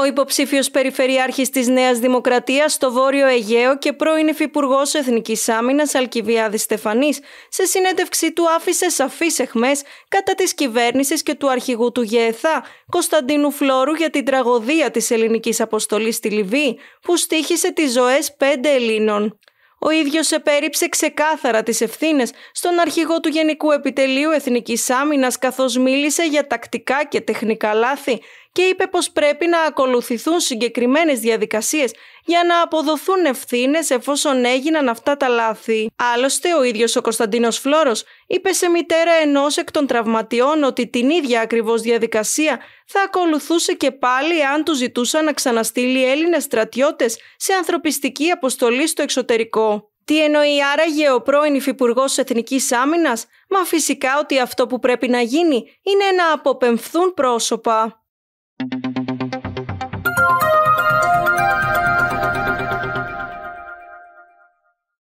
Ο υποψήφιος Περιφερειάρχης της Νέας Δημοκρατίας στο Βόρειο Αιγαίο και πρώην Υφυπουργός Εθνικής Άμυνας Αλκιβιάδης Στεφανής σε συνέντευξή του άφησε σαφείς εχμές κατά της κυβέρνησης και του αρχηγού του ΓΕΘΑ Κωνσταντίνου Φλόρου για την τραγωδία της ελληνικής αποστολής στη Λιβύη που στήχησε τις ζωές πέντε Ελλήνων. Ο ίδιος επέριψε ξεκάθαρα τις Ευθύνες στον αρχηγό του Γενικού Επιτελείου Εθνικής Άμυνας, καθώς μίλησε για τακτικά και τεχνικά λάθη και είπε πως πρέπει να ακολουθηθούν συγκεκριμένες διαδικασίες για να αποδοθούν ευθύνες εφόσον έγιναν αυτά τα λάθη. Άλλωστε ο ίδιος ο Κωνσταντίνος Φλόρος είπε σε μητέρα ενός εκ των τραυματιών ότι την ίδια ακριβώς διαδικασία θα ακολουθούσε και πάλι αν του ζητούσαν να ξαναστείλει Έλληνες στρατιώτες σε ανθρωπιστική αποστολή στο εξωτερικό. Τι εννοεί άραγε ο πρώην Υφυπουργός Εθνικής Άμυνας, μα φυσικά ότι αυτό που πρέπει να γίνει είναι να αποπεμφθούν πρόσωπα. thank you